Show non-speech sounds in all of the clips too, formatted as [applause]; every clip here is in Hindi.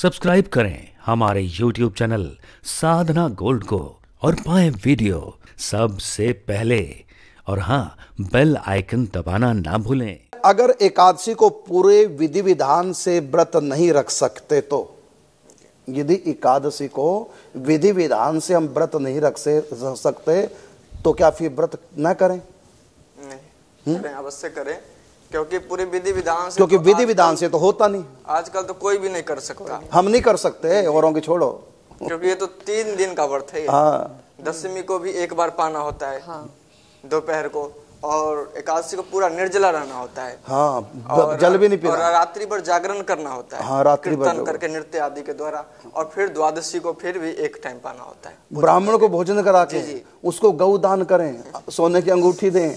सब्सक्राइब करें हमारे यूट्यूब चैनल साधना गोल्ड को और पाए वीडियो सबसे पहले और हाँ बेल आइकन दबाना ना भूलें अगर एकादशी को पूरे विधि विधान से व्रत नहीं रख सकते तो यदि एकादशी को विधि विधान से हम व्रत नहीं रख सकते तो क्या फिर व्रत ना करें नहीं, करें अवश्य करें क्योंकि पूरी विधि विधान से क्योंकि तो विधि विधान से तो होता नहीं आजकल तो कोई भी नहीं कर सकता हम नहीं कर सकते औरों की छोड़ो क्योंकि ये तो तीन दिन का व्रत है हाँ। दसवीं को भी एक बार पाना होता है हाँ। दोपहर को और एकादशी को पूरा निर्जला रहना होता है हाँ, और जल भी नहीं पीना और रात्रि पर जागरण करना होता है हाँ, रात्रि भर करके नृत्य आदि के द्वारा और फिर द्वादशी को फिर भी एक टाइम पाना होता है ब्राह्मण को भोजन करा के उसको गौ दान करें सोने की अंगूठी दें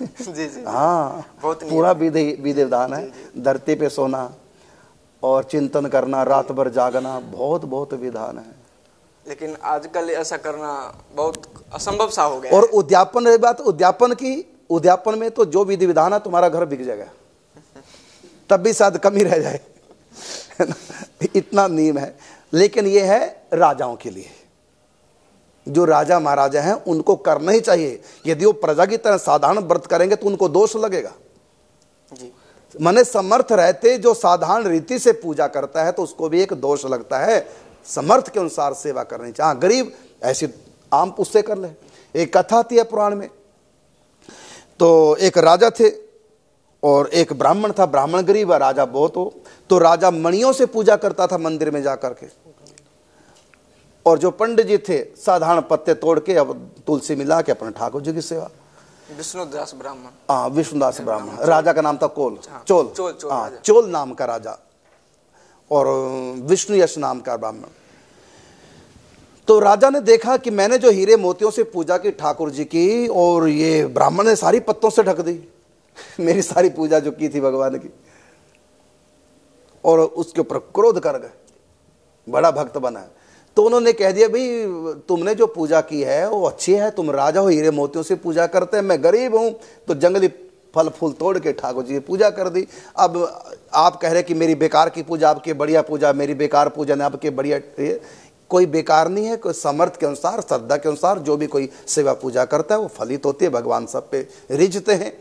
[laughs] जी जी हाँ पूरा विधि विधि विधान है धरती पे सोना और चिंतन करना रात भर जागना बहुत बहुत विधान है लेकिन आजकल ऐसा करना बहुत असंभव सा हो गया और उद्यापन बात उद्यापन की उद्यापन में तो जो विधि विधान है तुम्हारा घर बिक जाएगा [laughs] तब भी शायद कम ही रह जाए [laughs] इतना नियम है लेकिन ये है राजाओं के लिए जो राजा महाराजा हैं उनको करना ही चाहिए यदि वो प्रजा की तरह साधारण व्रत करेंगे तो उनको दोष लगेगा जी मने समर्थ रहते जो साधारण रीति से पूजा करता है तो उसको भी एक दोष लगता है समर्थ के अनुसार सेवा करनी चाहिए हाँ, गरीब ऐसी आम उससे कर ले एक कथा थी पुराण में तो एक राजा थे और एक ब्राह्मण था ब्राह्मण गरीब राजा बहुत हो तो राजा मणियों से पूजा करता था मंदिर में जा करके और जो पंडित जी थे साधारण पत्ते तोड़ के अब तुलसी मिला के अपने ठाकुर जी की सेवा विष्णुदास ब्राह्मण हाँ विष्णुदास ब्राह्मण राजा का नाम था कोल हाँ, चोल हाँ चोल नाम का राजा और विष्णु यश नाम का ब्राह्मण तो राजा ने देखा कि मैंने जो हीरे मोतियों से पूजा की ठाकुर जी की और ये ब्राह्मण ने सारी पत्तों से ढक दी [laughs] मेरी सारी पूजा जो की थी भगवान की और उसके ऊपर क्रोध कर गए बड़ा भक्त बना है तो उन्होंने कह दिया भाई तुमने जो पूजा की है वो अच्छी है तुम राजा हो हीरे मोतियों से पूजा करते हैं मैं गरीब हूँ तो जंगली फल फूल तोड़ के ठाकुर जी पूजा कर दी अब आप कह रहे कि मेरी बेकार की पूजा आपकी बढ़िया पूजा मेरी बेकार पूजन आपके बढ़िया कोई बेकार नहीं है कोई समर्थ के अनुसार श्रद्धा के अनुसार जो भी कोई सेवा पूजा करता है वो फलित तो होती है भगवान सब पे रिझते हैं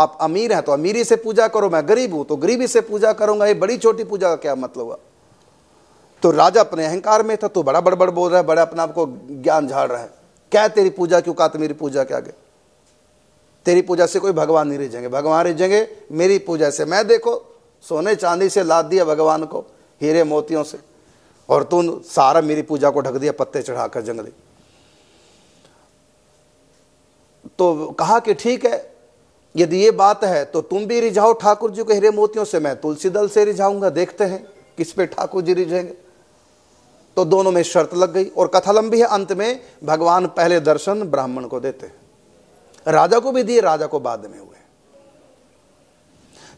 आप अमीर हैं तो अमीरी से पूजा करो मैं गरीब हूँ तो गरीबी से पूजा करूँगा ये बड़ी छोटी पूजा का क्या मतलब हुआ तो राजा अपने अहंकार में था तो बड़ा बड़बड़ बोल रहा है बड़ा अपने आप को ज्ञान झाड़ रहा है क्या तेरी पूजा क्यों कहा मेरी पूजा के आगे तेरी पूजा से कोई भगवान नहीं रिझेंगे भगवान रिझेंगे मेरी पूजा से मैं देखो सोने चांदी से लाद दिया भगवान को हीरे मोतियों से और तुम सारा मेरी पूजा को ढक दिया पत्ते चढ़ाकर जंगली तो कहा कि ठीक है यदि ये बात है तो तुम भी रिझाओ ठाकुर जी को हीरे मोतियों से मैं तुलसी दल से रिझाऊंगा देखते हैं किस पे ठाकुर जी रिझेंगे तो दोनों में शर्त लग गई और कथा लंबी है अंत में भगवान पहले दर्शन ब्राह्मण को देते राजा को भी दिए राजा को बाद में हुए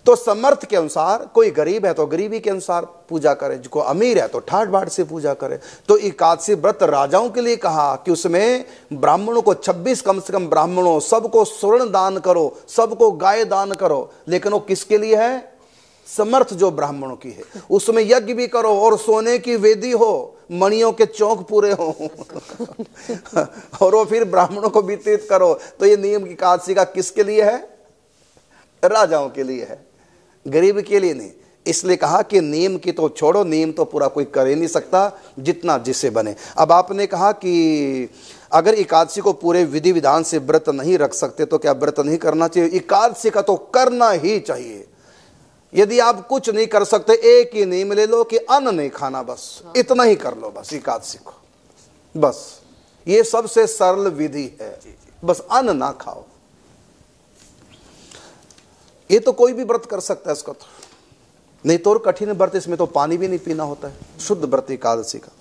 तो समर्थ के अनुसार कोई गरीब है तो गरीबी के अनुसार पूजा करे जो अमीर है तो ठाट बाट से पूजा करे तो एकादशी व्रत राजाओं के लिए कहा कि उसमें ब्राह्मणों को 26 कम से कम ब्राह्मणों सबको स्वर्ण दान करो सबको गाय दान करो लेकिन वो किसके लिए है समर्थ जो ब्राह्मणों की है उसमें यज्ञ भी करो और सोने की वेदी हो मणियों के चौक पूरे हो और वो फिर ब्राह्मणों को वितरित करो तो ये नियम की कादसी का किसके लिए है राजाओं के लिए है गरीब के लिए नहीं इसलिए कहा कि नियम की तो छोड़ो नियम तो पूरा कोई कर ही नहीं सकता जितना जिसे बने अब आपने कहा कि अगर एकादशी को पूरे विधि विधान से व्रत नहीं रख सकते तो क्या व्रत नहीं करना चाहिए एकादशी का तो करना ही चाहिए यदि आप कुछ नहीं कर सकते एक ही नीम ले लो कि अन्न नहीं खाना बस इतना ही कर लो बस एकाद सीखो बस ये सबसे सरल विधि है बस अन्न ना खाओ ये तो कोई भी व्रत कर सकता है इसका तो नहीं तो और कठिन व्रत इसमें तो पानी भी नहीं पीना होता है शुद्ध व्रत एकादशी का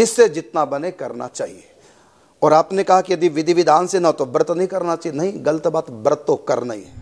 जिससे जितना बने करना चाहिए और आपने कहा कि यदि विधि विधान से ना तो व्रत नहीं करना चाहिए नहीं गलत बात व्रत तो करना ही है